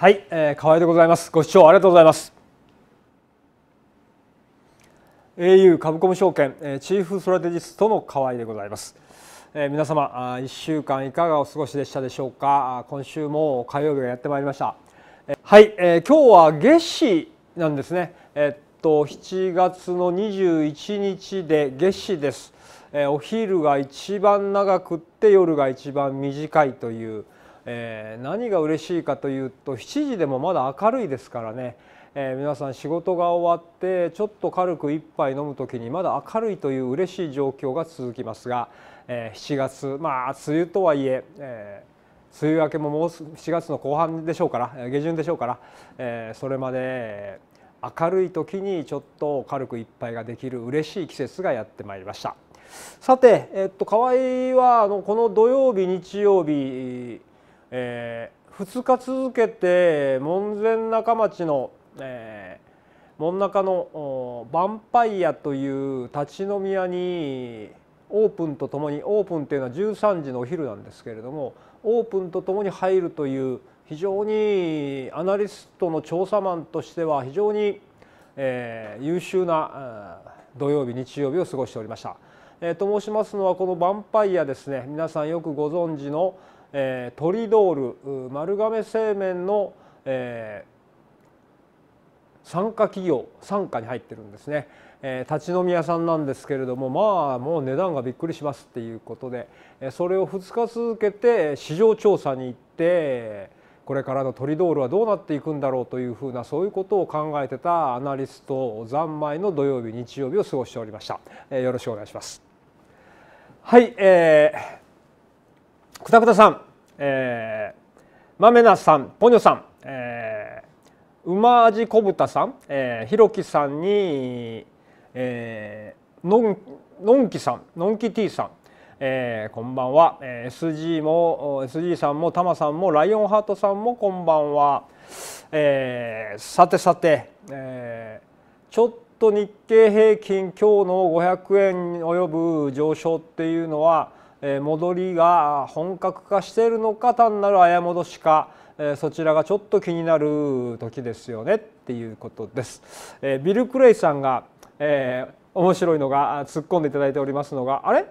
はい、えー、河合でございます。ご視聴ありがとうございます。au 株コム証券、えー、チーフストラテジストの河合でございます。えー、皆様あ1週間いかがお過ごしでしたでしょうか今週も火曜日がやってまいりました、えー、はい、えー、今日は夏至なんですねえー、っと7月の21日で夏至です、えー、お昼が一番長くって夜が一番短いというえー、何が嬉しいかというと7時でもまだ明るいですからね、えー、皆さん仕事が終わってちょっと軽く1杯飲む時にまだ明るいという嬉しい状況が続きますが、えー、7月まあ梅雨とはいええー梅雨明けももう7月の後半でしょうから下旬でしょうから、えー、それまで明るい時にちょっと軽く一杯ができる嬉しい季節がやってまいりましたさて、えっと、河合はあのこの土曜日日曜日えー、2日続けて門前仲町の、えー、門中のヴァンパイアという立ち飲み屋にオープンとともにオープンというのは13時のお昼なんですけれどもオープンとともに入るという非常にアナリストの調査マンとしては非常に、えー、優秀な土曜日日曜日を過ごしておりました。えー、と申しますのはこのヴァンパイアですね皆さんよくご存知の、えー、トリドール丸亀製麺の、えー、参加企業傘下に入ってるんですね、えー、立ち飲み屋さんなんですけれどもまあもう値段がびっくりしますっていうことでそれを2日続けて市場調査に行ってこれからのトリドールはどうなっていくんだろうというふうなそういうことを考えてたアナリスト三昧の土曜日日曜日を過ごしておりました、えー、よろしくお願いしますはい、えーくたくたさん、えー、まめなさんポニョさん、えー、うまあじこぶたさん、えー、ひろきさんに、えー、のんのんきさんのんき T さんえー、こんばんは、えー、SG も SG さんもたまさんもライオンハートさんもこんばんは、えー、さてさて、えー、ちょっと日経平均今日の500円及ぶ上昇っていうのは戻りが本格化しているのか単なる早戻しかそちらがちょっと気になる時ですよねっていうことです。ビル・クレイさんが、えー、面白いのが突っ込んでいただいておりますのがあれ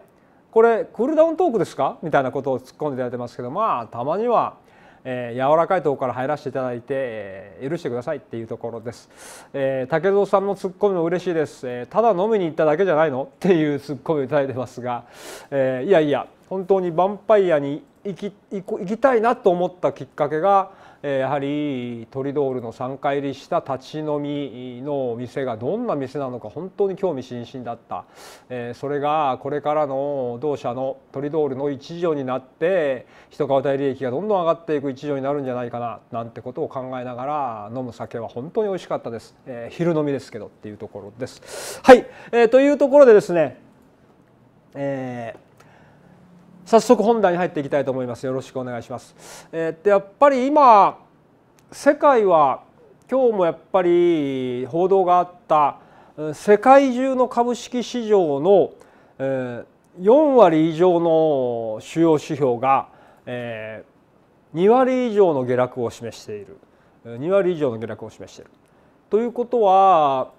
これクールダウントークですかみたいなことを突っ込んでいただいてますけどまあたまにはえー、柔らかいところから入らせていただいて、えー、許してくださいっていうところです、えー、竹蔵さんのツッコミも嬉しいです、えー、ただ飲みに行っただけじゃないのっていうツッコミをいただいてますが、えー、いやいや本当にヴァンパイアに行き行きたいなと思ったきっかけがやはりトリドールの3回入りした立ち飲みの店がどんな店なのか本当に興味津々だったそれがこれからの同社のトリドールの一助になって一川大利益がどんどん上がっていく一助になるんじゃないかななんてことを考えながら飲む酒は本当に美味しかったです、え昼飲みですけどっていうところです。はい、えー、というところでですね、えー早速本題に入っていきたいと思いますよろしくお願いします。えー、でやっぱり今世界は今日もやっぱり報道があった世界中の株式市場の、えー、4割以上の主要指標が、えー、2割以上の下落を示している2割以上の下落を示している。ということは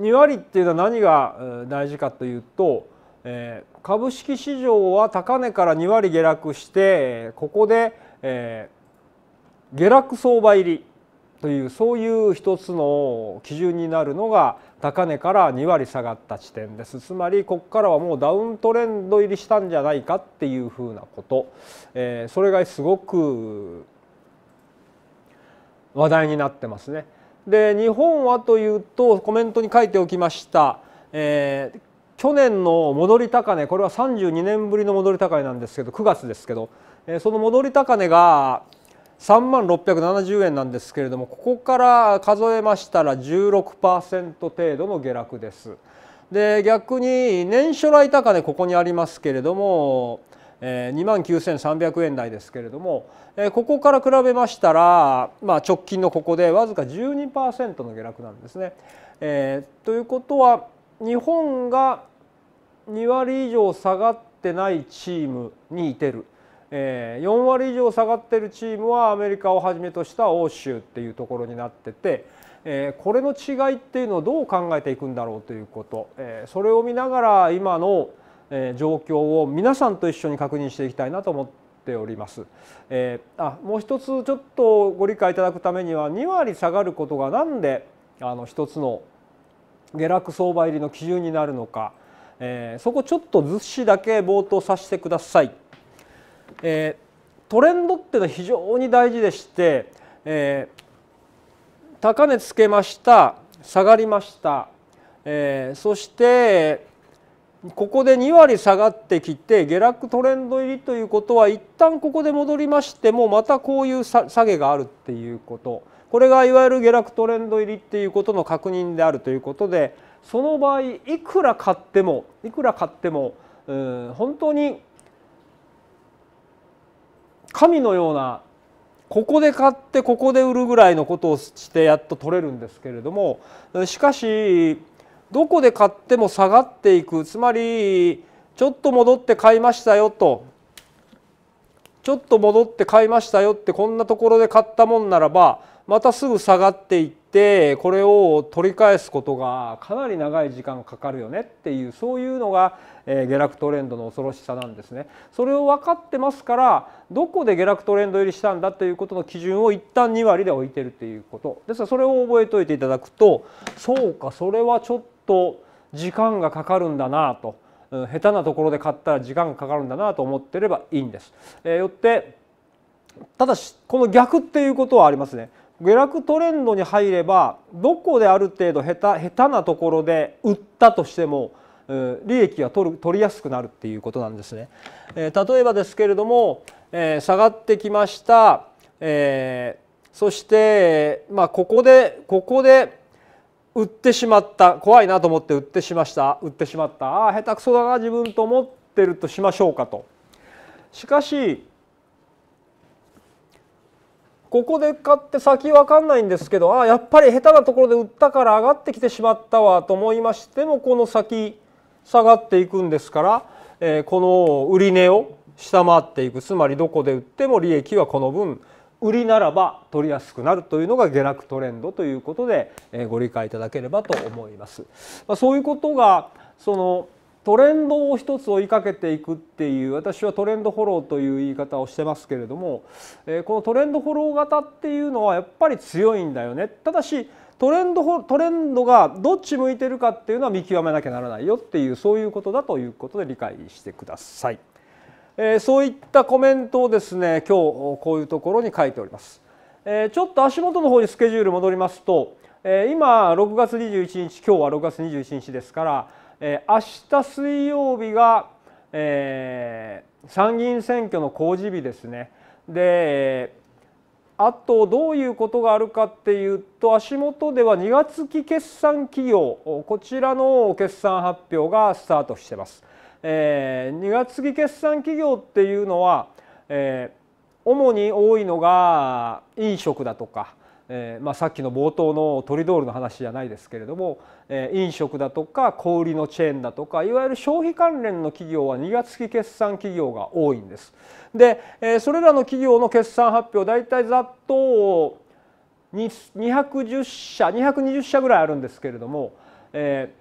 2割っていうのは何が大事かというとえー、株式市場は高値から2割下落してここで、えー、下落相場入りというそういう一つの基準になるのが高値から2割下がった地点ですつまりここからはもうダウントレンド入りしたんじゃないかっていうふうなこと、えー、それがすごく話題になってますね。で日本はというとコメントに書いておきました、えー去年の戻り高値これは32年ぶりの戻り高値なんですけど9月ですけど、その戻り高値が3万670円なんですけれどもここから数えましたら16%程度の下落です。で逆に年初来高値ここにありますけれども、2万9300円台ですけれども、ここから比べましたら、まあ、直近のここでわずか12%の下落なんですね。えー、ということは日本が2割以上下がってないチームにいてる、えー、4割以上下がってるチームはアメリカをはじめとした欧州っていうところになってて、えー、これの違いっていうのをどう考えていくんだろうということ、えー、それを見ながら今のえ状況を皆さんと一緒に確認していきたいなと思っております。えー、あもう一つちょっとご理解いただくためには2割下がることが何であの一つの下落相場入りの基準になるのか。えー、そこちょっと図紙だけ冒頭させてください、えー、トレンドっていうのは非常に大事でして、えー、高値つけました下がりました、えー、そしてここで2割下がってきて下落トレンド入りということは一旦ここで戻りましてもまたこういう下げがあるっていうことこれがいわゆる下落トレンド入りっていうことの確認であるということでその場合いくら買ってもいくら買っても本当に神のようなここで買ってここで売るぐらいのことをしてやっと取れるんですけれどもしかしどこで買っても下がっていくつまりちょっと戻って買いましたよとちょっと戻って買いましたよってこんなところで買ったもんならばまたすぐ下がっていってってこれを取り返すことがかなり長い時間かかるよねっていうそういうのが下落トレンドの恐ろしさなんですね。それを分かってますからどこで下落トレンド入りしたんだということの基準を一旦2割で置いてるっていうことですからそれを覚えておいていただくとそうかそれはちょっと時間がかかるんだなと下手なところで買ったら時間がかかるんだなと思ってればいいんです。えよってただしこの逆っていうことはありますね。下落トレンドに入ればどこである程度下手下手なところで売ったとしても利益が取る取りやすくなるっていうことなんですね。えー、例えばですけれども、えー、下がってきました、えー、そして、まあ、ここでここで売ってしまった怖いなと思って売ってしまった売ってしまったああ下手くそだな自分と思ってるとしましょうかと。しかしここで買って先分かんないんですけどあやっぱり下手なところで売ったから上がってきてしまったわと思いましてもこの先下がっていくんですから、えー、この売値を下回っていくつまりどこで売っても利益はこの分売りならば取りやすくなるというのが下落トレンドということで、えー、ご理解いただければと思います。まあ、そういうことがそのトレンドを一つ追いかけていくっていう私はトレンドフォローという言い方をしてますけれども、えこのトレンドフォロー型っていうのはやっぱり強いんだよねただしトレンドトレンドがどっち向いてるかっていうのは見極めなきゃならないよっていうそういうことだということで理解してください、えそういったコメントをですね今日こういうところに書いております、えちょっと足元の方にスケジュール戻りますと、え今6月21日今日は6月21日ですからえー、明日水曜日が、えー、参議院選挙の公示日ですね。であとどういうことがあるかっていうと足元では2月期決算企業こちらの決算発表がスタートしてます。えー、2月期決算企業っていうのは、えー、主に多いのが飲食だとかえーまあ、さっきの冒頭のトリドールの話じゃないですけれども、えー、飲食だとか小売りのチェーンだとかいわゆる消費関連の企業は2月期決算企業が多いんです。で、えー、それらの企業の決算発表大体ざっと210社220社ぐらいあるんですけれども、え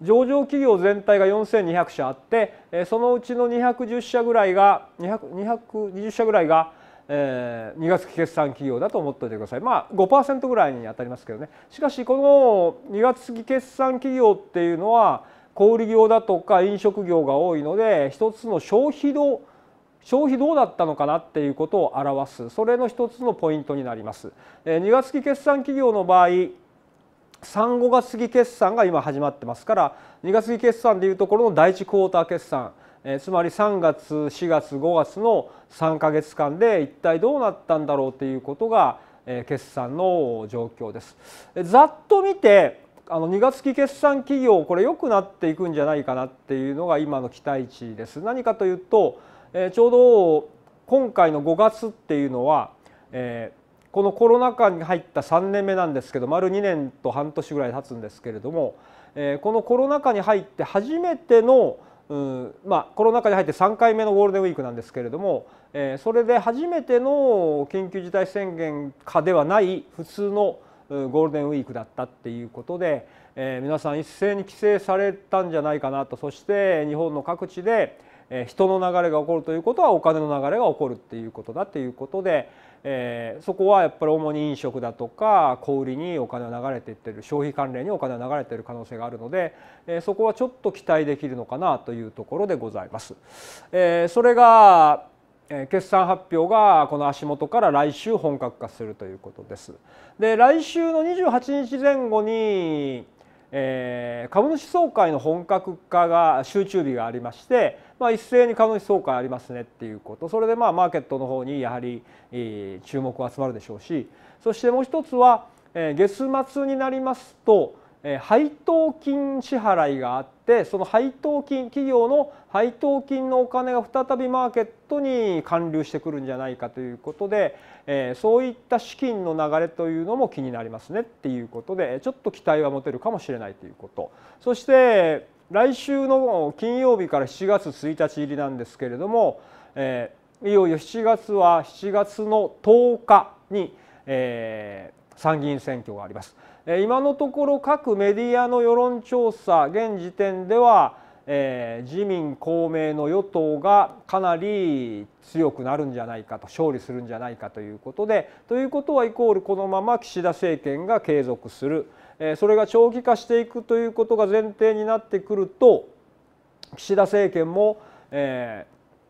ー、上場企業全体が4200社あって、えー、そのうちの210社ぐらいが2 2 0社ぐらいがえー、2月期決算企業だと思っておいてくださいまあ5%ぐらいに当たりますけどねしかしこの2月期決算企業っていうのは小売業だとか飲食業が多いので一つの消費度消費どうだったのかなっていうことを表すそれの一つのポイントになります。え2月期決算企業の場合35月期決算が今始まってますから2月期決算でいうところの第1クォーター決算えつまり3月4月5月の3ヶ月間で一体どうなったんだろうということが、え決算の状況です。ざっと見てあの2月期決算企業これ良くなっていくんじゃないかなっていうのが今の期待値です。何かというと、えちょうど今回の5月っていうのは、えこのコロナ禍に入った3年目なんですけど丸2年と半年ぐらい経つんですけれども、えこのコロナ禍に入って初めてのうんまあ、コロナ禍に入って3回目のゴールデンウィークなんですけれども、えー、それで初めての緊急事態宣言下ではない普通のゴールデンウィークだったっていうことで、えー、皆さん一斉に帰省されたんじゃないかなとそして日本の各地で人の流れが起こるということはお金の流れが起こるっていうことだっていうことで、えー、そこはやっぱり主に飲食だとか小売りにお金が流れていってる消費関連にお金が流れている可能性があるので、えー、そこはちょっと期待できるのかなというところでございます。えー、それが決算発表がこの足元から来週本格化するということです。で来週の28日前後に、えー、株主総会の本格化が集中日がありましてまあ、一斉に株主総会ありますねっていうことそれでまあマーケットの方にやはり注目が集まるでしょうしそしてもう一つは月末になりますと配当金支払いがあってその配当金企業の配当金のお金が再びマーケットに還流してくるんじゃないかということでそういった資金の流れというのも気になりますねっていうことでちょっと期待は持てるかもしれないということそして来週の金曜日から7月1日入りなんですけれども、えー、いよいよ7月は7月の10日に、えー、参議院選挙があります。今のところ各メディアの世論調査現時点では、えー、自民公明の与党がかなり強くなるんじゃないかと勝利するんじゃないかということでということはイコールこのまま岸田政権が継続する、それが長期化していくということが前提になってくると岸田政権も、え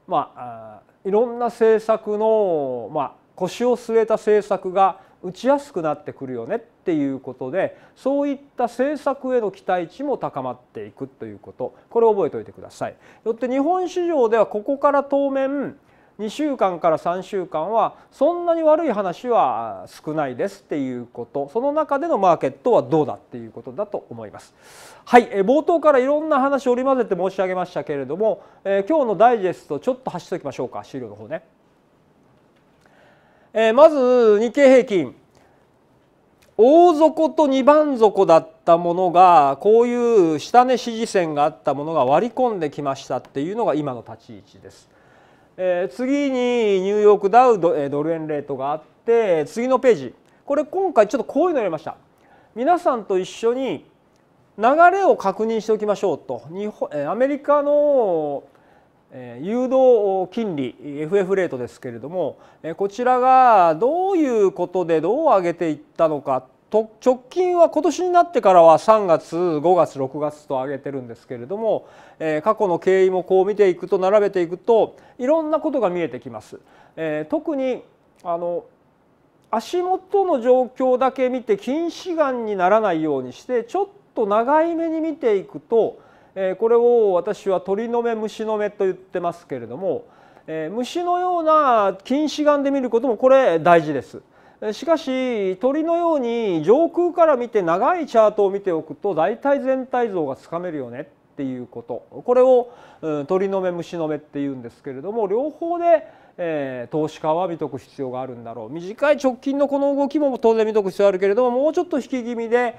ー、まあいろんな政策の、まあ、腰を据えた政策が打ちやすくなってくるよねっていうことでそういった政策への期待値も高まっていくということこれを覚えておいてください。よって日本市場ではここから当面2週間から3週間はそんなに悪い話は少ないですっていうことその中でのマーケットはどうだっていうことだと思います。はい、え冒頭からいろんな話を織り交ぜて申し上げましたけれども、え今日のダイジェストちょっと走っておきましょうか資料の方ね。えまず日経平均大底と2番底だったものがこういう下値支持線があったものが割り込んできましたっていうのが今の立ち位置です。えー、次にニューヨークダウドル円レートがあって次のページこれ今回ちょっとこういうのやりました皆さんと一緒に流れを確認しておきましょうと日本アメリカの誘導金利 FF レートですけれどもこちらがどういうことでどう上げていったのかと直近は今年になってからは3月5月6月と上げてるんですけれども、え過去の経緯もこう見ていくと並べていくといろんなことが見えてきます。え特にあの足元の状況だけ見て近視眼にならないようにしてちょっと長い目に見ていくと、えこれを私は鳥の目虫の目と言ってますけれども、え虫のような近視眼で見ることもこれ大事です。しかし鳥のように上空から見て長いチャートを見ておくと大体全体像がつかめるよねっていうことこれを鳥の目虫の目っていうんですけれども両方で、え投資家は見とく必要があるんだろう短い直近のこの動きも当然見とく必要あるけれどももうちょっと引き気味で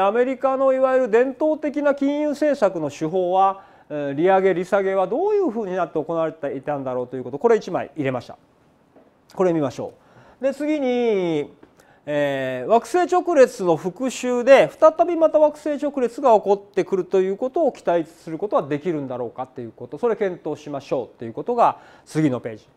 アメリカのいわゆる伝統的な金融政策の手法は利上げ利下げはどういうふうになって行われていたんだろうということこれ1枚入れました。これ見ましょうで次に、えー、惑星直列の復習で再びまた惑星直列が起こってくるということを期待することはできるんだろうかということそれ検討しましょうということが次のページ。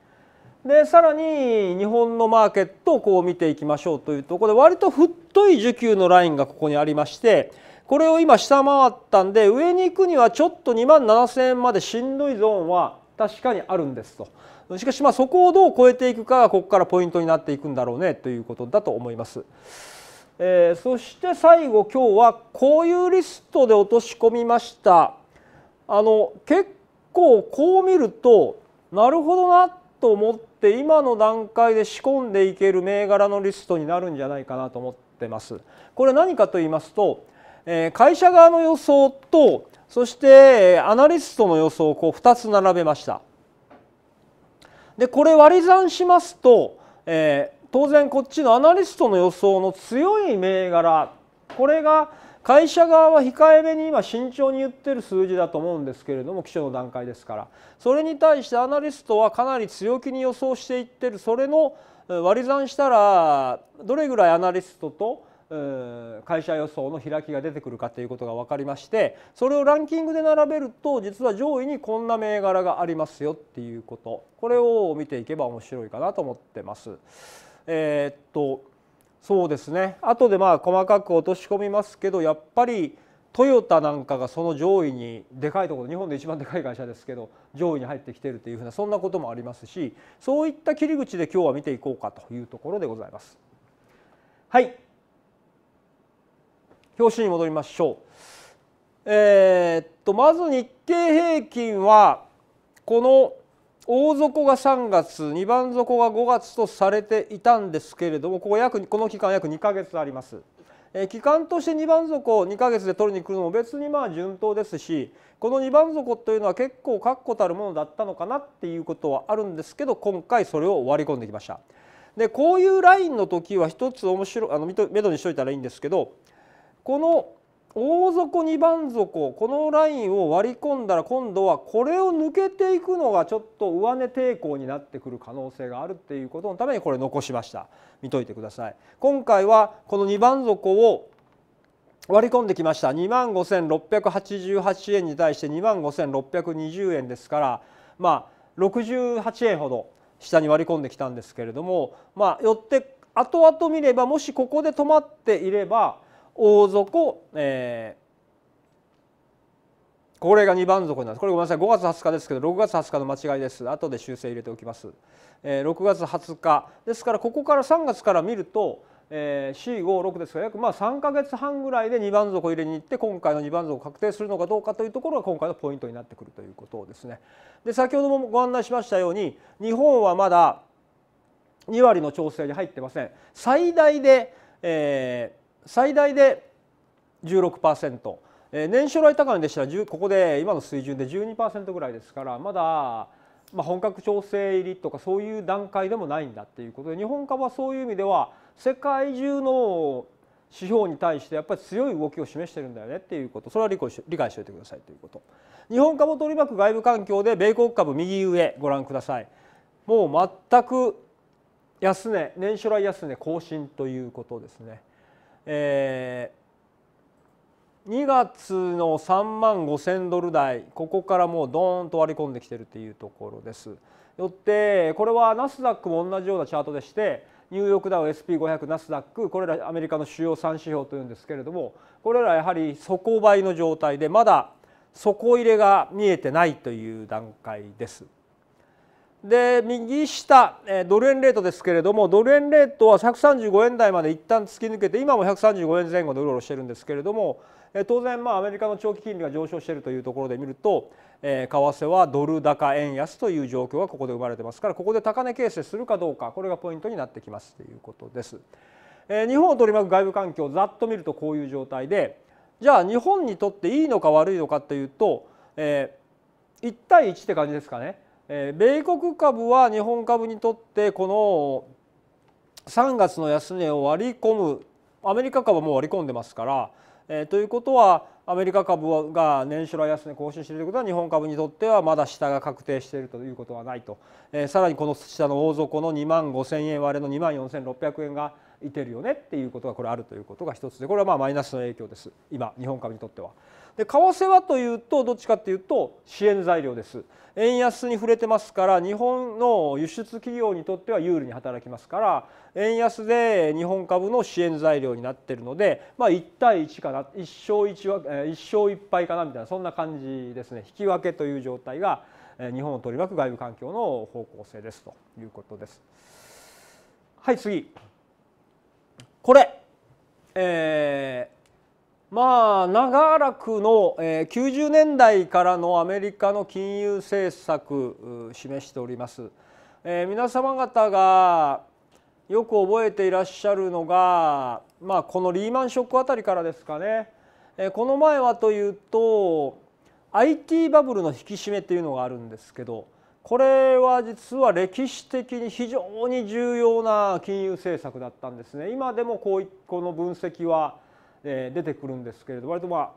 でさらに日本のマーケットをこう見ていきましょうというところで割と太い需給のラインがここにありましてこれを今下回ったんで上に行くにはちょっと2万7,000円までしんどいゾーンは確かにあるんですと。しかしまあそこをどう超えていくかがここからポイントになっていくんだろうねということだと思います。えー、そして最後今日はこういうリストで落とし込みましたあの結構こう見るとなるほどなと思って今の段階で仕込んでいける銘柄のリストになるんじゃないかなと思ってます。これ何かと言いますと、え会社側の予想とそしてアナリストの予想をこう2つ並べました。でこれ割り算しますと、えー、当然こっちのアナリストの予想の強い銘柄これが会社側は控えめに今慎重に言ってる数字だと思うんですけれども基礎の段階ですからそれに対してアナリストはかなり強気に予想していってるそれの割り算したらどれぐらいアナリストと会社予想の開きが出てくるかということが分かりましてそれをランキングで並べると実は上位にこんな銘柄がありますよっていうことこれを見ていけば面白いかなと思ってます。えー、っとそうですねとでまあ細かく落とし込みますけどやっぱりトヨタなんかがその上位にでかいところ日本で一番でかい会社ですけど上位に入ってきてるというふうなそんなこともありますしそういった切り口で今日は見ていこうかというところでございます。はい表紙に戻りましょう。えー、っとまず日経平均はこの大底が3月2番底が5月とされていたんですけれどもここ約この期間約2ヶ月あります。えー、期間として2番底を2ヶ月で取りに来るのも別にまあ順当ですしこの2番底というのは結構確固たるものだったのかなっていうことはあるんですけど今回それを割り込んできました。でこういうラインの時は一つ面白あの目処にしといたらいいんですけどこの大底二番底このラインを割り込んだら今度はこれを抜けていくのがちょっと上値抵抗になってくる可能性があるっていうことのためにこれ残しました見といてください今回はこの2番底を割り込んできました2万5688円に対して2万5620円ですからまあ68円ほど下に割り込んできたんですけれどもまあよって後々見ればもしここで止まっていれば大底、えー、これが二番底になるこれごめんなさい5月20日ですけど6月20日の間違いです後で修正入れておきます、えー、6月20日ですからここから3月から見ると、えー、456ですから約まあ3か月半ぐらいで二番底入れに行って今回の二番底確定するのかどうかというところが今回のポイントになってくるということですねで先ほどもご案内しましたように日本はまだ2割の調整に入ってません最大で、えー最大で16%、えー、年初来高値でしたらここで今の水準で12%ぐらいですからまだまあ、本格調整入りとかそういう段階でもないんだっていうことで日本株はそういう意味では世界中の指標に対してやっぱり強い動きを示してるんだよねっていうことそれは理解しておいてくださいということ日本株を取り巻く外部環境で米国株右上ご覧くださいもう全く安値年初来安値更新ということですねえー、2月の3万5,000ドル台ここからもうドーンと割り込んできてるっていうところです。よってこれはナスダックも同じようなチャートでしてニューヨークダウ SP500 ナスダックこれらアメリカの主要3指標というんですけれどもこれらやはり底倍の状態でまだ底入れが見えてないという段階です。で右下ドル円レートですけれどもドル円レートは135円台まで一旦突き抜けて今も135円前後でうろうろしてるんですけれども当然まあアメリカの長期金利が上昇しているというところで見ると為替はドル高円安という状況がここで生まれてますからここで高値形成するかどうかこれがポイントになってきますということです。日本を取り巻く外部環境ざっと見るとこういう状態でじゃあ日本にとっていいのか悪いのかというと、え1対1って感じですかね。米国株は日本株にとってこの3月の安値を割り込むアメリカ株はもう割り込んでますから、えということはアメリカ株が年初来安値更新しているということは日本株にとってはまだ下が確定しているということはないと、えさらにこの下の大底の2万5,000円割れの2万4,600円がいてるよねっていうことがこれあるということが一つでこれはまあマイナスの影響です今日本株にとっては。で為替はというとどっちかというと支援材料です円安に触れてますから日本の輸出企業にとっては有利に働きますから円安で日本株の支援材料になってるので、まあ、1対1かな1勝 1, は1勝1敗かなみたいなそんな感じですね引き分けという状態が日本を取り巻く外部環境の方向性ですということです。はい次これ、えーまあ長らくの、え90年代からのアメリカの金融政策示しております、え皆様方がよく覚えていらっしゃるのが、まあ、このリーマンショックあたりからですかね、えこの前はというと IT バブルの引き締めというのがあるんですけどこれは実は歴史的に非常に重要な金融政策だったんですね。今でもこうこの分析はえ出てくるんですけれど割とまあ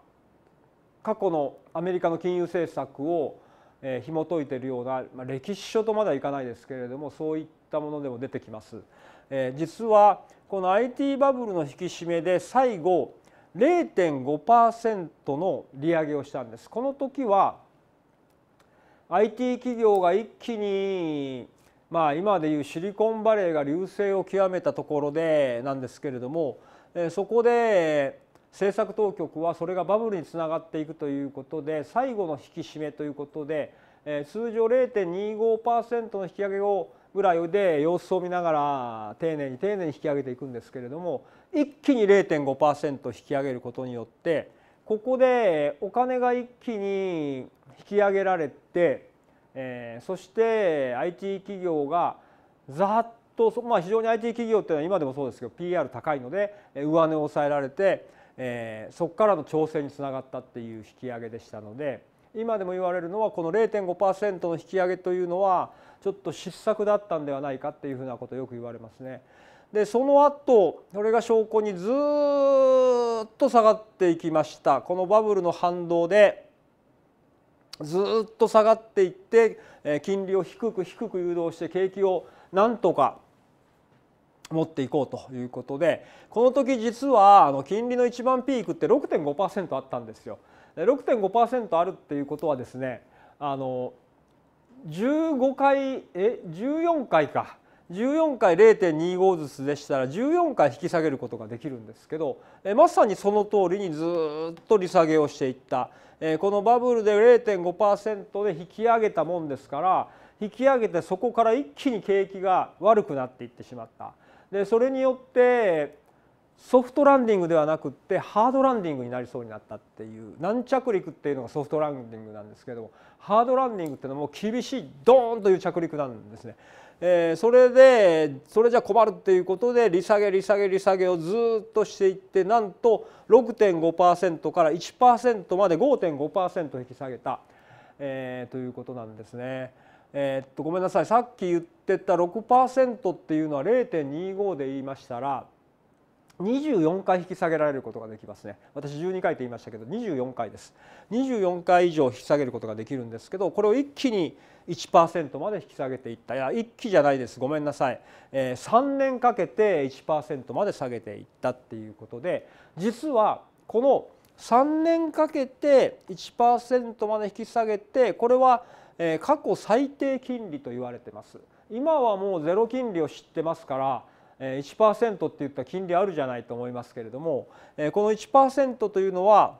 過去のアメリカの金融政策をえー、紐解いているような、まあ、歴史書とまだいかないですけれどもそういったものでも出てきます、えー、実はこの IT バブルの引き締めで最後0.5%の利上げをしたんですこの時は IT 企業が一気にまあ今でいうシリコンバレーが隆盛を極めたところでなんですけれどもそこで政策当局はそれがバブルにつながっていくということで最後の引き締めということで通常0.25%の引き上げをぐらいで様子を見ながら丁寧に丁寧に引き上げていくんですけれども一気に0.5%引き上げることによってここでお金が一気に引き上げられてそして IT 企業がざっと、まあ、非常に IT 企業っていうのは今でもそうですけど PR 高いので上値を抑えられて、えー、そこからの調整につながったっていう引き上げでしたので今でも言われるのはこの0.5%の引き上げというのはちょっと失策だったんではないかっていうふうなことよく言われますね。でその後それが証拠にずっと下がっていきましたこのバブルの反動でずっと下がっていって金利を低く低く誘導して景気をなんとか持っていこうということでこの時実はあの金利の一番ピークって6.5%あったんですよ。6.5%あるっていうことはですねあの15回え14回か14回0.25ずつでしたら14回引き下げることができるんですけどまさにその通りにずっと利下げをしていったこのバブルで0.5%で引き上げたもんですから引き上げてそこから一気に景気が悪くなっていってしまった。でそれによってソフトランディングではなくってハードランディングになりそうになったっていう軟着陸っていうのがソフトランディングなんですけどもハードランディングっていうのはもう厳しいドーンという着陸なんですね。えー、それでそれじゃ困るっていうことで利下げ利下げ利下げをずっとしていってなんと6.5%から1%まで5.5%引き下げた、えー、ということなんですね。えー、っとごめんなさいさっき言ってた6%っていうのは0.25で言いましたら24回引き下げられることができますね私12回って言いましたけど24回です24回以上引き下げることができるんですけどこれを一気に1%まで引き下げていったいや一気じゃないですごめんなさい、えー、3年かけて1%まで下げていったっていうことで実はこの3年かけて1%まで引き下げてこれはえ過去最低金利と言われてます今はもうゼロ金利を知ってますから1%っていった金利あるじゃないと思いますけれどもこの1%というのは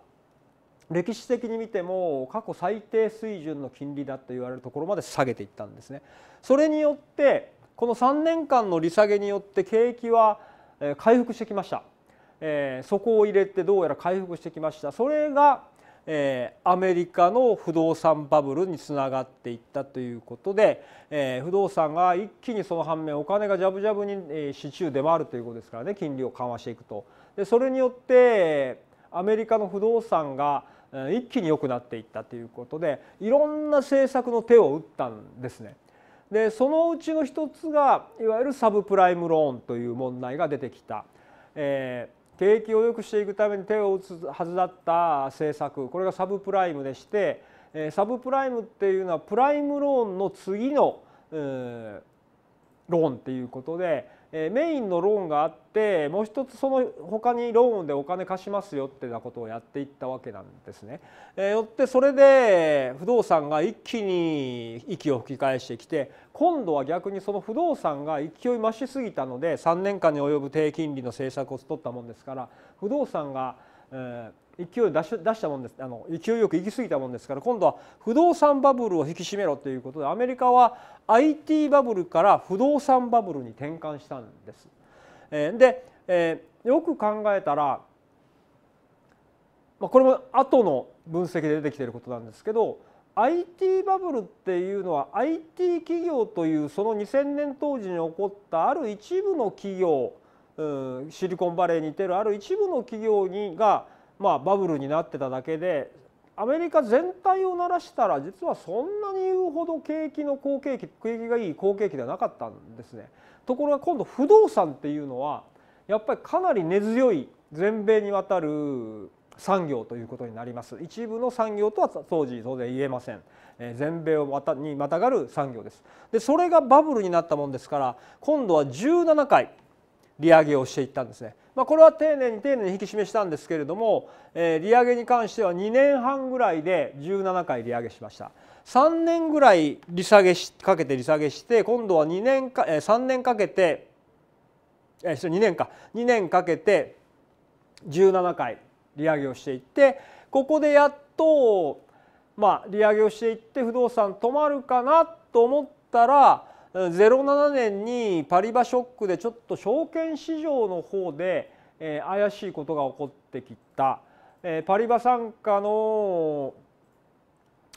歴史的に見ても過去最低水準の金利だと言われるところまで下げていったんですね。それによってこの3年間の利下げによって景気は回復してきました。そこを入れてどうやら回復してきました。それがえアメリカの不動産バブルにつながっていったということで、え不動産が一気にその反面お金がジャブジャブに、え市中出回るということですからね金利を緩和していくと。でそれによってアメリカの不動産が一気に良くなっていったということでいろんな政策の手を打ったんですね。でそのうちの一つがいわゆるサブプライムローンという問題が出てきた。えー景気を良くしていくために手を打つはずだった政策これがサブプライムでしてサブプライムっていうのはプライムローンの次のローンっていうことでえメインのローンがあってもう一つその他にローンでお金貸しますよってなことをやっていったわけなんですね。えよってそれで不動産が一気に息を吹き返してきて今度は逆にその不動産が勢い増しすぎたので3年間に及ぶ低金利の政策を取ったもんですから不動産が、えー勢いを出し出したもんですあの勢いよく行き過ぎたもんですから今度は不動産バブルを引き締めろということでアメリカは IT バブルから不動産バブルに転換したんです。えー、で、えー、よく考えたら、まあ、これも後の分析で出てきてることなんですけど IT バブルっていうのは IT 企業というその2000年当時に起こったある一部の企業シリコンバレーに似てるある一部の企業にがまあ、バブルになってただけでアメリカ全体を鳴らしたら実はそんなに言うほど景気の好景気景気がいい好景気ではなかったんですね。ところが今度不動産っていうのはやっぱりかなり根強い全米にわたる産業ということになります一部の産業とは当時当然言えません、え全米をまたにまたがる産業ですでそれがバブルになったもんですから今度は17回利上げをしていったんですね。まあ、これは丁寧に丁寧に引き締めしたんですけれども、え利上げに関しては2年半ぐらいで17回利上げしました3年ぐらい利下げしかけて利下げして今度は2年か、え3年かけて、えー、2年か2年かけて17回利上げをしていってここでやっと、まあ、利上げをしていって不動産止まるかなと思ったら07年にパリバショックでちょっと証券市場の方で、え怪しいことが起こってきた、パリバ傘下の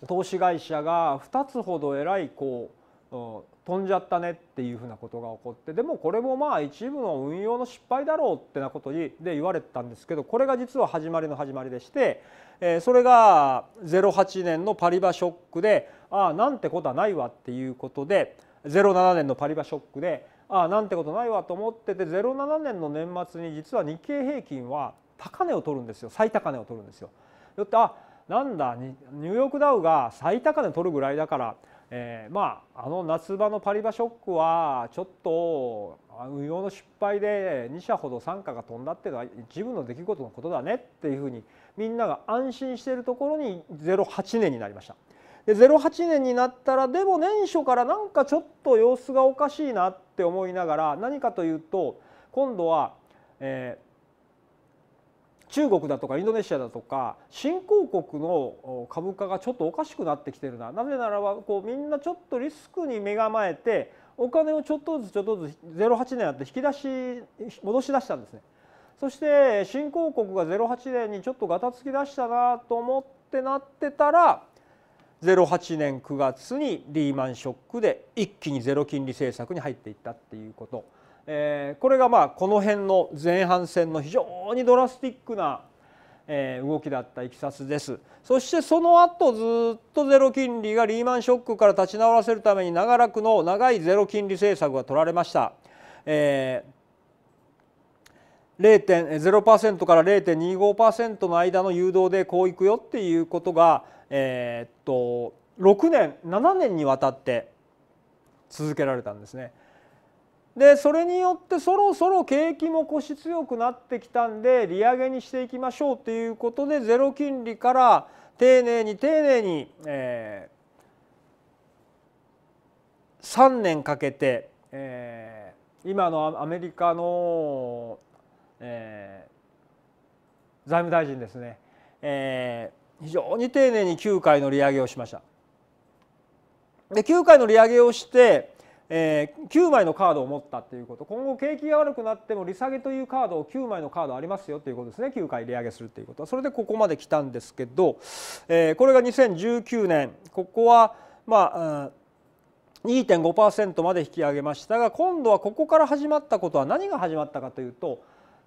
投資会社が2つほどえらいこう、飛んじゃったねっていうふうなことが起こってでもこれもまあ一部の運用の失敗だろうってなことで言われてたんですけどこれが実は始まりの始まりでして、えそれが08年のパリバショックでああなんてことはないわっていうことで。07年のパリバショックでああなんてことないわと思ってて07年の年末に実は日経平均は高値を取るんですよ最高値を取るんですよ。よってあなんだニューヨークダウが最高値取るぐらいだから、えー、まああの夏場のパリバショックはちょっと運用の失敗で2社ほど傘下が飛んだっていうのは一部の出来事のことだねっていうふうにみんなが安心しているところに08年になりました。で08年になったらでも年初からなんかちょっと様子がおかしいなって思いながら何かというと今度は、えー、中国だとかインドネシアだとか新興国の株価がちょっとおかしくなってきてるななぜならばこうみんなちょっとリスクに目構えてお金をちょっとずつちょっとずつ08年やって引き出し戻し出したんですね。そして新興国が08年にちょっとガタつき出したなと思ってなってたら08年9月にリーマンショックで一気にゼロ金利政策に入っていったっていうこと、えー、これがまあこの辺の前半戦の非常にドラスティックな動きだったいきさつですそしてその後ずっとゼロ金利がリーマンショックから立ち直らせるために長らくの長いゼロ金利政策が取られました。えー0.0%から0.25%の間の誘導でこういくよっていうことがえっと6年7年にわたって続けられたんですね。でそれによってそろそろ景気も腰強くなってきたんで利上げにしていきましょうということでゼロ金利から丁寧に丁寧に、えー、3年かけて、えー、今のアメリカの、えー、財務大臣ですね、えー非常に丁寧に9回の利上げをしましたで9回の利上げをして、えー、9枚のカードを持ったということ今後景気が悪くなっても利下げというカードを9枚のカードありますよということですね9回利上げするということはそれでここまで来たんですけど、えー、これが2019年ここはまあ2.5%まで引き上げましたが今度はここから始まったことは何が始まったかというと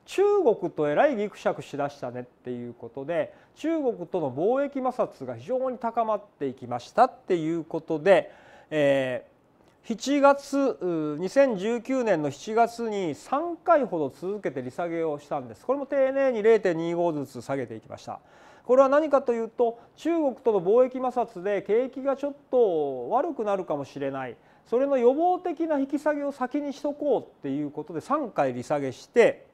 中国とえらいぎくしゃくしだしたねっていうことで中国との貿易摩擦が非常に高まっていきましたっていうことで、えー、7月2019年の7月に3回ほど続けて利下げをしたんですこれも丁寧に0.25ずつ下げていきました。これは何かというと中国との貿易摩擦で景気がちょっと悪くなるかもしれないそれの予防的な引き下げを先にしとこうっていうことで3回利下げして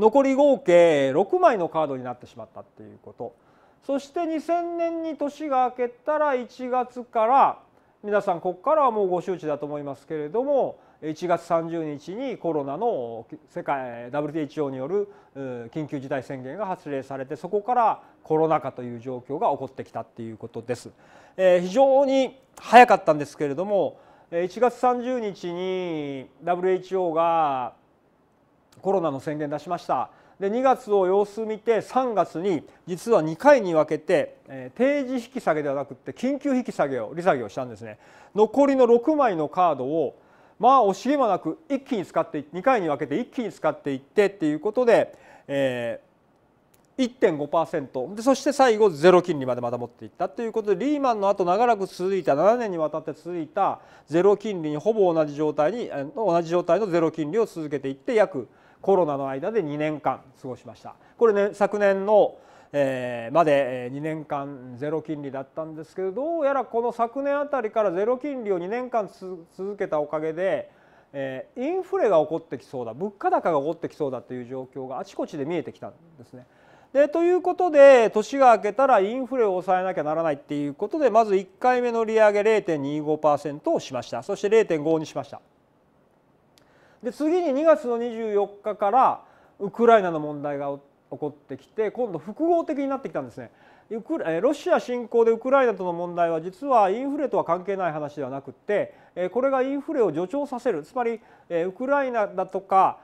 残り合計6枚のカードになってしまったっていうことそして2000年に年が明けたら1月から皆さんここからはもうご周知だと思いますけれども1月30日にコロナの世界 WTO による緊急事態宣言が発令されてそこからコロナ禍という状況が起こってきたっていうことです。えー、非常に早かったんですけれども1月30日に WHO がコロナの宣言出しましたで2月を様子見て3月に実は2回に分けて、えー、定時引き下げではなくて緊急引き下げを利下げをしたんですね残りの6枚のカードをまあ惜しげもなく一気に使って2回に分けて一気に使っていってっていうことで、えー、1.5%でそして最後ゼロ金利までまた持っていったということでリーマンの後長らく続いた7年にわたって続いたゼロ金利にほぼ同じ状態に同じ状態のゼロ金利を続けていって約1コロナの間で2年間過ごしましたこれね昨年の、えー、まで2年間ゼロ金利だったんですけどどうやらこの昨年あたりからゼロ金利を2年間続けたおかげで、えー、インフレが起こってきそうだ物価高が起こってきそうだという状況があちこちで見えてきたんですね。でということで年が明けたらインフレを抑えなきゃならないっていうことでまず1回目の利上げ0.25%をしましたそして0.5にしましたで次に2月の24日からウクライナの問題が起こってきて今度複合的になってきたんですね。ロシア侵攻でウクライナとの問題は実はインフレとは関係ない話ではなくてこれがインフレを助長させるつまりウクライナだとか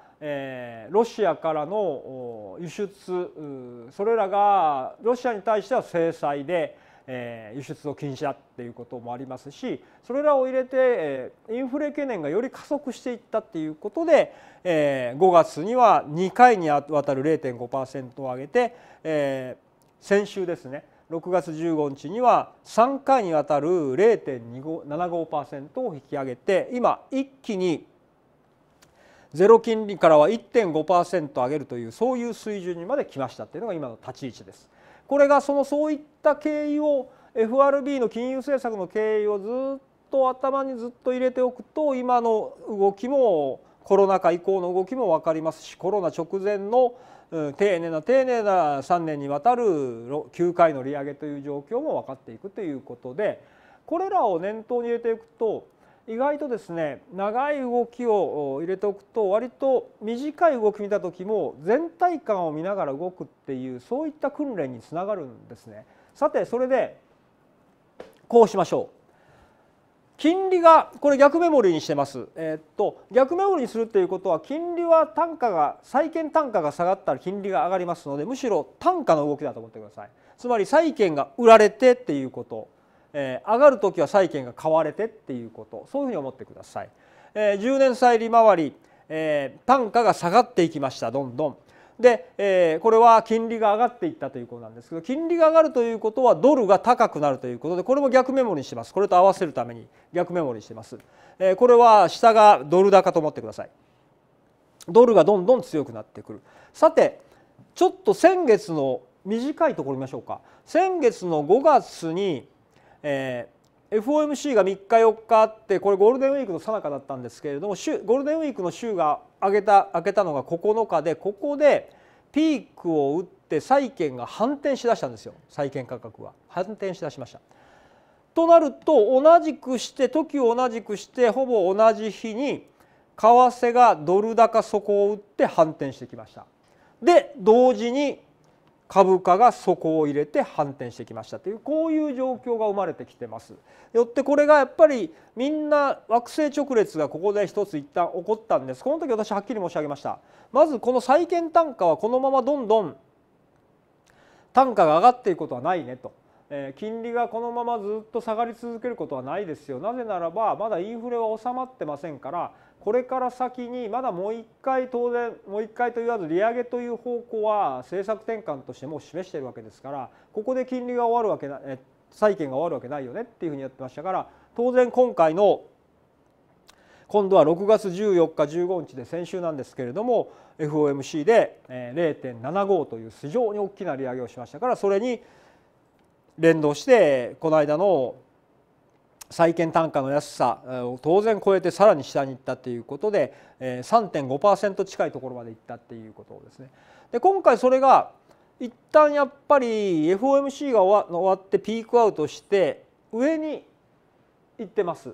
ロシアからの輸出それらがロシアに対しては制裁で輸出を禁止だっていうこともありますしそれらを入れて、インフレ懸念がより加速していったっていうことで、5月には2回にわたる0.5%を上げて、先週ですね6月15日には3回にわたる0.75%を引き上げて今一気にゼロ金利からは1.5%上げるというそういう水準にまで来ましたっていうのが今の立ち位置です。これがそのそういった経緯を FRB の金融政策の経緯をずっと頭にずっと入れておくと今の動きもコロナ禍以降の動きも分かりますしコロナ直前の丁寧な丁寧な3年にわたる9回の利上げという状況も分かっていくということでこれらを念頭に入れていくと意外とですね長い動きを入れておくと割と短い動き見た時も全体感を見ながら動くっていうそういった訓練につながるんですね。さてそれでこうしましょう。金利がこれ逆メモリーにしてます、えー、っと逆メモリーにするっていうことは金利は単価が債券単価が下がったら金利が上がりますのでむしろ単価の動きだと思ってくださいつまり債券が売られてっていうことえー、上がる時は債券が買われてっていうことそういうふうに思ってください。えー、10年債利回り、えー、単価が下がっていきましたどんどん。で、えー、これは金利が上がっていったということなんですけど金利が上がるということはドルが高くなるということでこれも逆メモにしてますこれと合わせるために逆メモにしてます、えー、これは下がドル高と思ってくださいドルがどんどん強くなってくるさてちょっと先月の短いところ見ましょうか先月の5月にえー FOMC が3日4日あってこれゴールデンウィークの最中だったんですけれどもゴールデンウィークの週が上げた上げたのが9日でここでピークを打って債券が反転しだしたんですよ債券価格は反転しだしました。となると同じくして時を同じくしてほぼ同じ日に為替がドル高底を打って反転してきました。で同時に株価が底を入れて反転してきましたというこういう状況が生まれてきてますよってこれがやっぱりみんな惑星直列がここで一つ一旦起こったんですこの時私はっきり申し上げましたまずこの債券単価はこのままどんどん単価が上がっていくことはないねとえ金利がこのままずっと下がり続けることはないですよなぜならばまだインフレは収まってませんからこれから先にまだもう一回当然もう一回と言わず利上げという方向は政策転換としてもう示しているわけですからここで金利が終わるわけな債券が終わるわけないよねっていうふうにやってましたから当然今回の今度は6月14日15日で先週なんですけれども FOMC で0.75という非常に大きな利上げをしましたからそれに連動してこの間の債券単価の安さを当然超えてさらに下に行ったということで3.5%近いところまで行ったっていうことですね。で今回それが一旦やっぱり FOMC が終わってピークアウトして上に行ってます。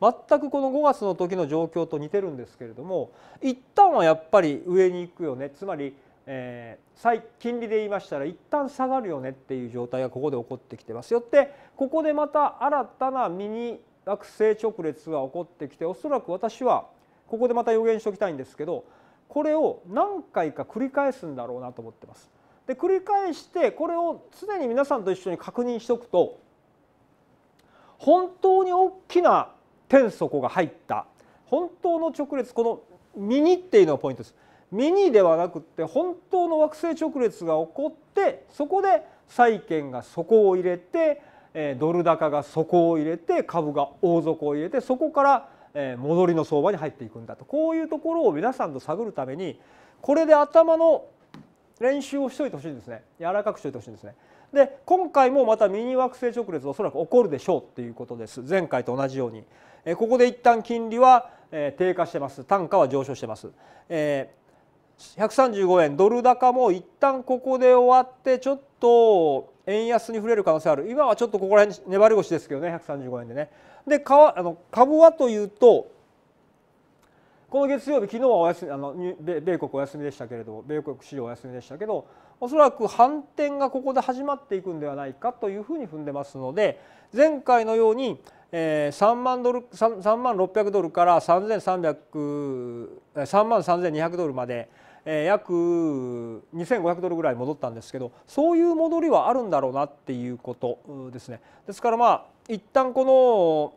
全くこの5月の時の状況と似てるんですけれども一旦はやっぱり上に行くよねつまりえー、金利で言いましたら一旦下がるよねっていう状態がここで起こってきてますよってここでまた新たなミニ惑星直列が起こってきておそらく私はここでまた予言しておきたいんですけどこれを何回か繰り返すんだろうなと思ってます。で繰り返してこれを常に皆さんと一緒に確認しておくと本当に大きな天底が入った本当の直列このミニっていうのがポイントです。ミニではなくって本当の惑星直列が起こってそこで債券が底を入れてドル高が底を入れて株が大底を入れてそこから戻りの相場に入っていくんだとこういうところを皆さんと探るためにこれで頭の練習をしといてほしいんですね柔らかくしといてほしいんですね。で今回もまたミニ惑星直列おそらく起こるでしょうっていうことです前回と同じようにここで一旦金利は低下してます単価は上昇してます、えー135円ドル高も一旦ここで終わってちょっと円安に触れる可能性ある今はちょっとここら辺粘り腰ですけどね135円でねでかあの株はというとこの月曜日昨日はお休みあの米国お休みでしたけれど米国市場お休みでしたけどおそらく反転がここで始まっていくんではないかというふうに踏んでますので前回のようにえ3万ドル3万600ドルから3300 3万3200ドルまで約2500ドルぐらい戻ったんですけどそういう戻りはあるんだろうなっていうことですね。ですからまあ一旦この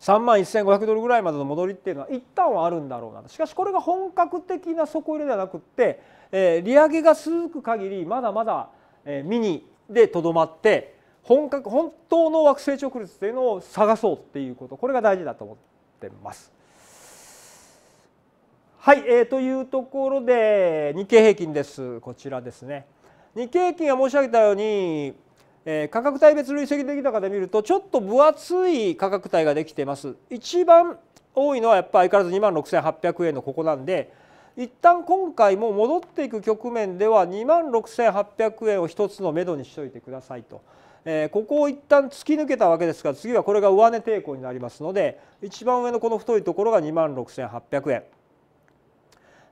3万1500ドルぐらいまでの戻りっていうのは一旦はあるんだろうなしかしこれが本格的な底入れではなくって、えー、利上げが続く限りまだまだ、えー、ミニでとどまって本格本当の成長率っていうのを探そうっていうことこれが大事だと思ってます。はい、えー、というところで日経平均ですこちらですね日経平均が申し上げたように、えー、価格帯別累積出来高で見るとちょっと分厚い価格帯ができています一番多いのはやっぱ相変わらず2万6800円のここなんで一旦今回も戻っていく局面では2万6800円を1つのめどにしといてくださいと。えー、ここを一旦突き抜けたわけですから次はこれが上値抵抗になりますので一番上のこの太いところが2万6800円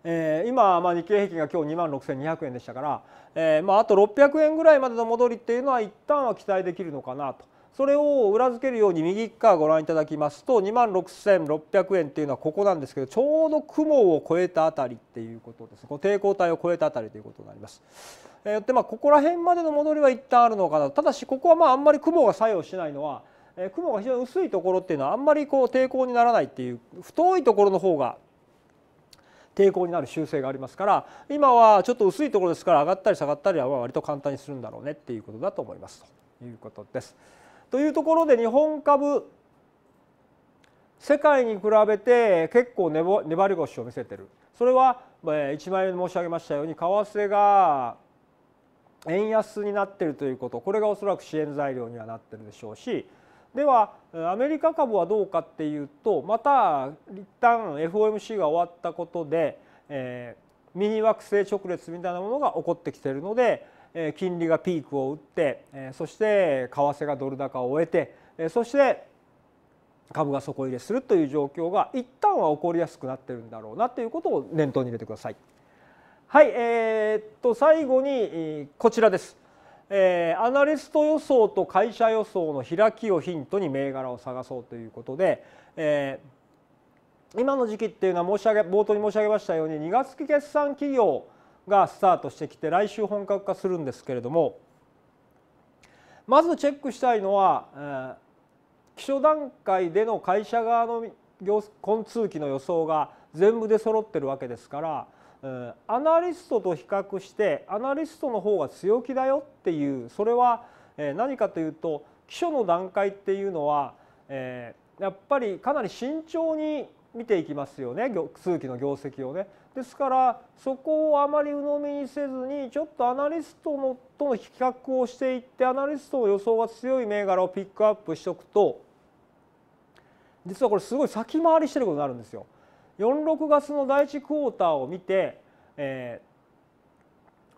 えー、今、まあ、日経平均が今日2万6200円でしたから、えーまあ、あと600円ぐらいまでの戻りっていうのは一旦は期待できるのかなと。それを裏付けるように右側ご覧いただきますと2万6600円っていうのはここなんですけどちょうど雲を越えたあたりっていうことですこ抵抗体を越えたあたりということになります。えっでまあここら辺までの戻りは一旦あるのかなただしここはまああんまり雲が作用しないのは、え雲が非常に薄いところっていうのはあんまりこう抵抗にならないっていう太いところの方が抵抗になる習性がありますから今はちょっと薄いところですから上がったり下がったりは割と簡単にするんだろうねっていうことだと思いますということです。というところで日本株世界に比べて結構粘り腰を見せてるそれは1枚目申し上げましたように為替が円安になってるということこれがおそらく支援材料にはなってるでしょうしではアメリカ株はどうかっていうとまた一旦 FOMC が終わったことで、えー、ミニ惑星直列みたいなものが起こってきてるので、えー、金利がピークを打って、えー、そして為替がドル高を終えて、えー、そして株が底入れするという状況が一旦は起こりやすくなってるんだろうなということを念頭に入れてください。はい、えー、っと最後にこちらです。えー、アナリスト予想と会社予想の開きをヒントに銘柄を探そうということで、えー、今の時期っていうのは申し上げ冒頭に申し上げましたように2月期決算企業がスタートしてきて来週本格化するんですけれどもまずチェックしたいのは、えー、基礎段階での会社側の今通期の予想が全部で揃ってるわけですからアナリストと比較してアナリストの方が強気だよっていうそれは何かというと基礎の段階っていうのは、えやっぱりかなり慎重に見ていきますよね通期の業績をね。ですからそこをあまり鵜呑みにせずにちょっとアナリストのとの比較をしていってアナリストの予想が強い銘柄をピックアップしておくと実はこれすごい先回りしてることになるんですよ。46月の第1クォーターを見て、え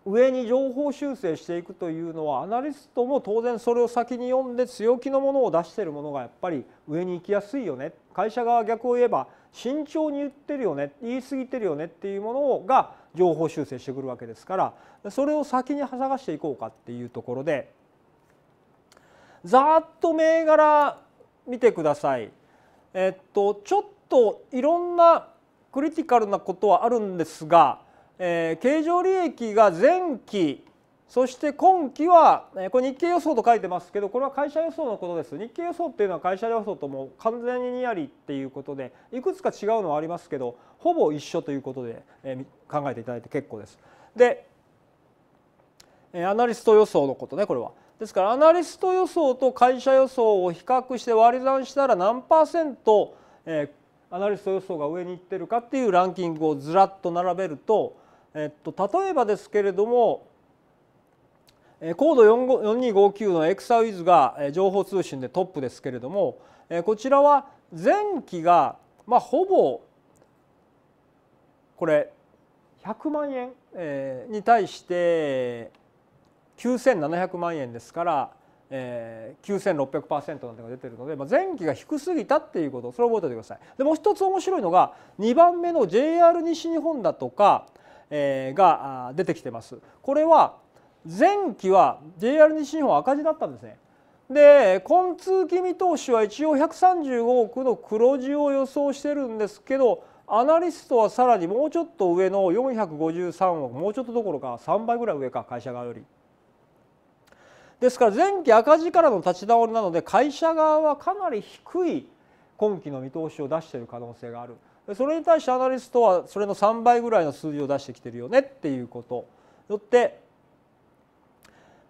ー、上に情報修正していくというのはアナリストも当然それを先に読んで強気のものを出してるものがやっぱり上に行きやすいよね会社側逆を言えば慎重に言ってるよね言い過ぎてるよねっていうものが情報修正してくるわけですからそれを先に探していこうかっていうところでざっと銘柄見てください。えっとちょっといろんなクリティカルなことはあるんですが、えー、経常利益が前期そして今期はえこれ日経予想と書いてますけどこれは会社予想のことです日経予想っていうのは会社予想とも完全にニアリっていうことでいくつか違うのはありますけどほぼ一緒ということでえ考えていただいて結構です。でえアナリスト予想のことねこれは。ですからアナリスト予想と会社予想を比較して割り算したら何パーセントアナリスト予想が上にいってるかっていうランキングをずらっと並べると、えっと、例えばですけれども高度4259のエクサウィズが情報通信でトップですけれどもこちらは前期がまあほぼこれ100万円に対して9700万円ですからえー、9600%なんてが出てるので、まあ、前期が低すぎたっていうことそれを覚えておいてください。でもう一つ面白いのが2番目の JR 西日本だとか、えー、が出てきてます。これは前期は JR 西日本赤字だったんですね。で今通期見通しは一応135億の黒字を予想してるんですけどアナリストはさらにもうちょっと上の453億もうちょっとどころか3倍ぐらい上か会社側よりですから前期赤字からの立ち直りなので会社側はかなり低い今期の見通しを出している可能性があるそれに対してアナリストはそれの3倍ぐらいの数字を出してきてるよねっていうことよって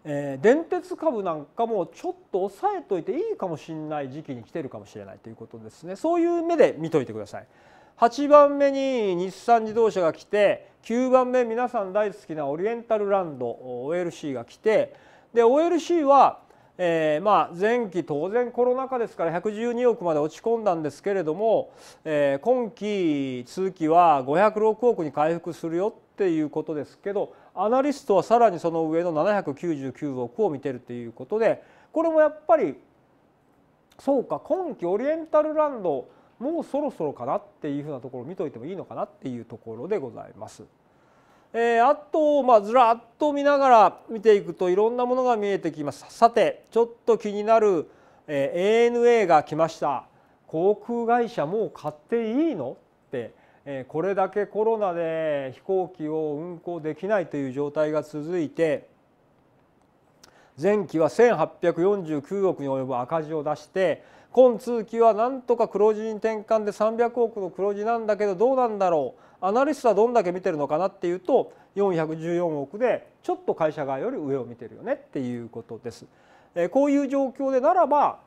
えー、電鉄株なんかもちょっと抑えといていいかもしれない時期に来てるかもしれないということですねそういう目で見といてください8番目に日産自動車が来て9番目皆さん大好きなオリエンタルランド OLC が来てで OLC は、えー、まあ前期当然コロナ禍ですから112億まで落ち込んだんですけれども、えー、今期通期は506億に回復するよっていうことですけどアナリストはさらにその上の799億を見てるということでこれもやっぱりそうか今期オリエンタルランドもうそろそろかなっていうふうなところを見といてもいいのかなっていうところでございます。えー、あと、まあ、ずらっと見ながら見ていくといろんなものが見えてきますさてちょっと気になる、えー、ANA が来ました航空会社もう買っていいのって、えー、これだけコロナで飛行機を運航できないという状態が続いて前期は1849億に及ぶ赤字を出して今通期はなんとか黒字に転換で300億の黒字なんだけどどうなんだろうアナリストはどんだけ見てるのかなっていうと414億でちょっと会社側より上を見てるよねっていうことです。こういう状況でならば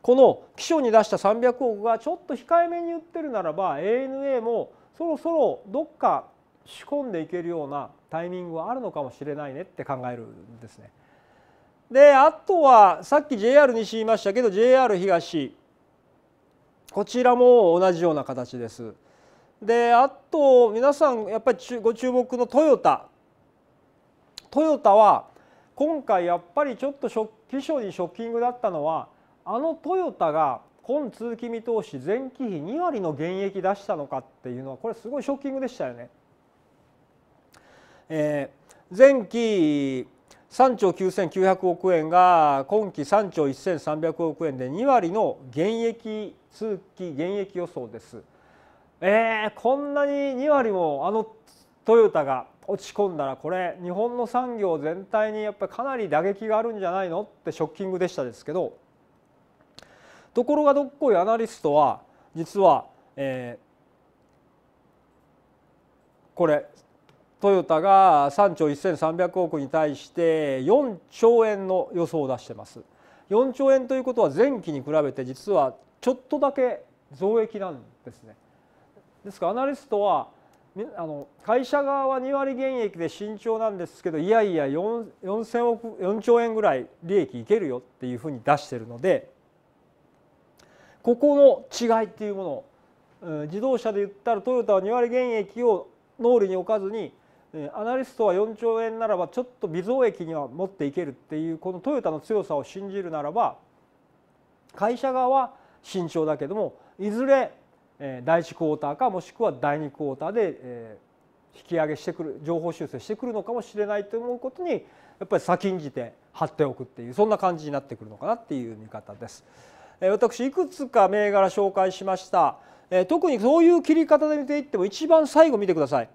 この基礎に出した300億がちょっと控えめに言ってるならば ANA もそろそろどっか仕込んでいけるようなタイミングはあるのかもしれないねって考えるんですね。であとはさっき JR 西言いましたけど JR 東こちらも同じような形です。であと皆さんやっぱりご注目のトヨタトヨタは今回やっぱりちょっと期初にショッキングだったのはあのトヨタが今通期見通し前期比2割の減益出したのかっていうのはこれすごいショッキングでしたよね。えー、前期3兆9900億円が今期3兆1300億円で2割の減益通期減益予想です。えー、こんなに2割もあのトヨタが落ち込んだらこれ日本の産業全体にやっぱりかなり打撃があるんじゃないのってショッキングでしたですけどところがどっこいアナリストは実は、えー、これトヨタが3兆1300億に対して4兆円の予想を出してます4兆円ということは前期に比べて実はちょっとだけ増益なんですねですからアナリストはあの会社側は2割減益で慎重なんですけどいやいや 4, 4, 億4兆円ぐらい利益いけるよっていうふうに出してるのでここの違いっていうものを自動車で言ったらトヨタは2割減益を脳裏に置かずにアナリストは4兆円ならばちょっと微増益には持っていけるっていうこのトヨタの強さを信じるならば会社側は慎重だけどもいずれ第1クォーターかもしくは第2クォーターで引き上げしてくる情報修正してくるのかもしれないと思うことにやっぱり先んじて貼っておくっていうそんな感じになってくるのかなっていう見方です。私いくつか銘柄紹介しました特にそういう切り方で見ていっても一番最後見てください。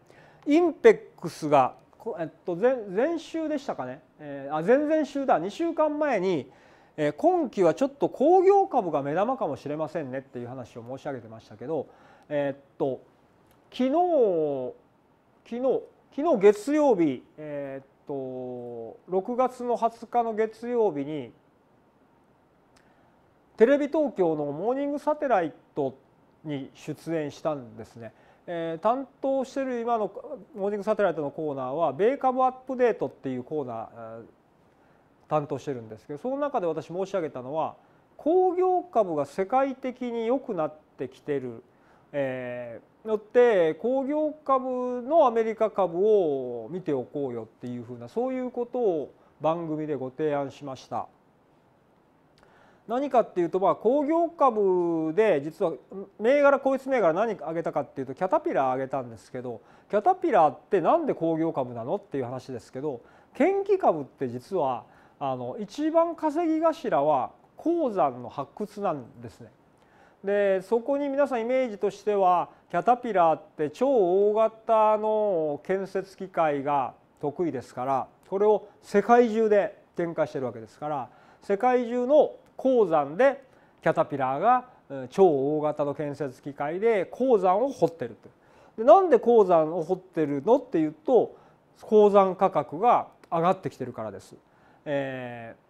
インペックスが、えっと、前前週でしたかね、えー、あ前々週だ2週間前に、えー、今期はちょっと工業株が目玉かもしれませんねっていう話を申し上げてましたけど、えー、っと昨日昨日昨日月曜日、えっと6月の20日の月曜日にテレビ東京の「モーニングサテライト」に出演したんですね。えー、担当してる今のモーニングサテライトのコーナーは米株アップデートっていうコーナー、ー、担当してるんですけどその中で私申し上げたのは工業株が世界的に良くなってきてる、えー、よって工業株のアメリカ株を見ておこうよっていうふうなそういうことを番組でご提案しました。何かっていうとまあ工業株で実は銘柄こいつ銘柄何上げたかっていうとキャタピラー上げたんですけどキャタピラーって何で工業株なのっていう話ですけど研機株って実はあの一番稼ぎ頭は鉱山の発掘なんですね。でそこに皆さんイメージとしてはキャタピラーって超大型の建設機械が得意ですからこれを世界中で展開してるわけですから世界中の鉱山でキャタピラーが超大型の建設機械で鉱山を掘ってるとでなんで鉱山を掘ってるのっていうと鉱山価格が上がってきてるからです。えー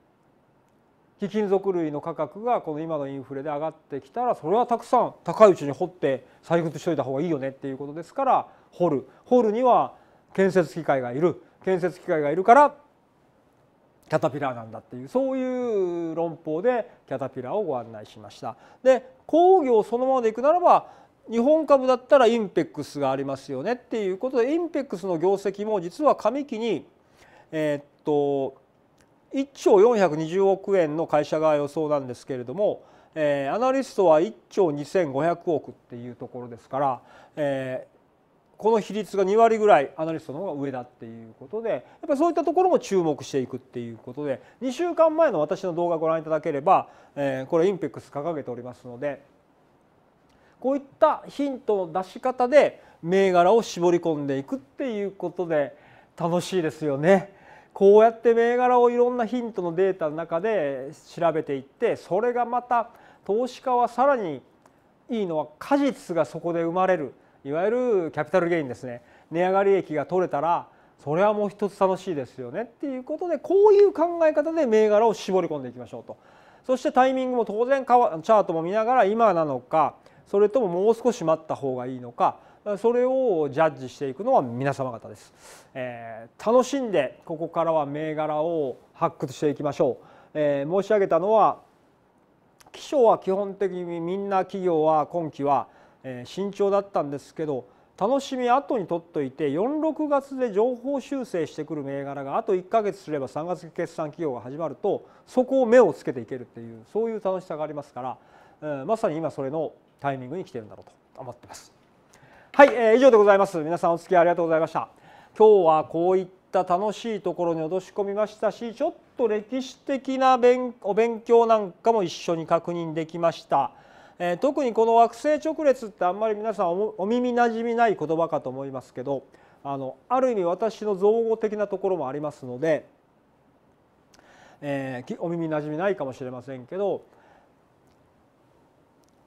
貴金属類の価格がこの今のインフレで上がってきたらそれはたくさん高いうちに掘って採掘しといた方がいいよねっていうことですから掘る掘るには建設機械がいる建設機械がいるからキャタピラーなんだっていうそういう論法でキャタピラーをご案内しました。で工業そのままでいくならば日本株だったらインペックスがありますよねっていうことでインペックスの業績も実は上期にえー、っと1兆420億円の会社が予想なんですけれども、えー、アナリストは1兆2500億っていうところですから、えー、この比率が2割ぐらいアナリストの方が上だっていうことでやっぱそういったところも注目していくっていうことで2週間前の私の動画をご覧いただければ、えこれインペックス掲げておりますのでこういったヒントの出し方で銘柄を絞り込んでいくっていうことで楽しいですよね。こうやって銘柄をいろんなヒントのデータの中で調べていってそれがまた投資家はさらにいいのは果実がそこで生まれる。いわゆるキャピタルゲインですね値上がり益が取れたらそれはもう一つ楽しいですよねっていうことでこういう考え方で銘柄を絞り込んでいきましょうとそしてタイミングも当然チャートも見ながら今なのかそれとももう少し待った方がいいのかそれをジャッジしていくのは皆様方です、えー、楽しんでここからは銘柄を発掘していきましょう、えー、申し上げたのは気象は基本的にみんな企業は今期はえ慎重だったんですけど楽しみ後に取っておいて46月で情報修正してくる銘柄があと1ヶ月すれば3月決算企業が始まるとそこを目をつけていけるっていうそういう楽しさがありますから、えー、まさに今それのタイミングに来てるんだろうと思ってます。はい、えー、以上でございます。皆さんお付き合いありがとうございました。今日はこういった楽しいところに落とし込みましたし、ちょっと歴史的なお勉強なんかも一緒に確認できました。えー、特にこの惑星直列ってあんまり皆さんお耳なじみない言葉かと思いますけどあのある意味私の造語的なところもありますので、えー、お耳なじみないかもしれませんけど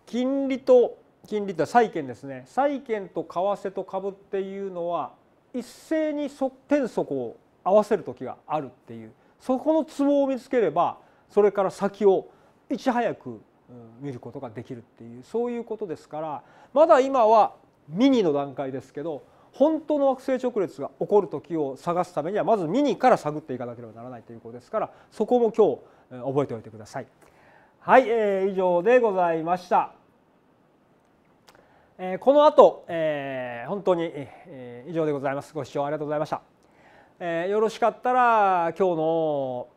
金利と金利って債券ですね債券と為替と株っていうのは一斉に天底を合わせる時があるっていうそこのツボを見つければそれから先をいち早く見ることができるっていうそういうことですからまだ今はミニの段階ですけど本当の惑星直列が起こる時を探すためにはまずミニから探っていかなければならないということですからそこも今日覚えておいてください。はい、えー、以上でございました。えー、この後、えー、本当に、えー、以上でございます。ご視聴ありがとうございました。えー、よろしかったら今日の、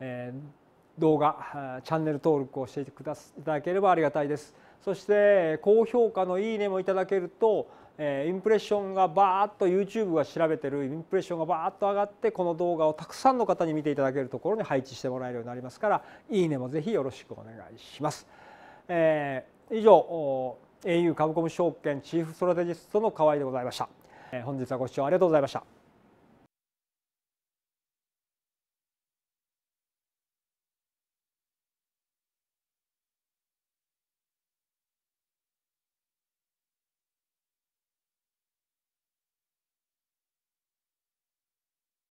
えー動画チャンネル登録をしていただければありがたいですそして高評価のいいねもいただけるとインプレッションがバーッと YouTube が調べてるインプレッションがバーッと上がってこの動画をたくさんの方に見ていただけるところに配置してもらえるようになりますからいいねもぜひよろしくお願いします、えー、以上 au 株コム証券チーフストラテジストの河合でございました本日はご視聴ありがとうございました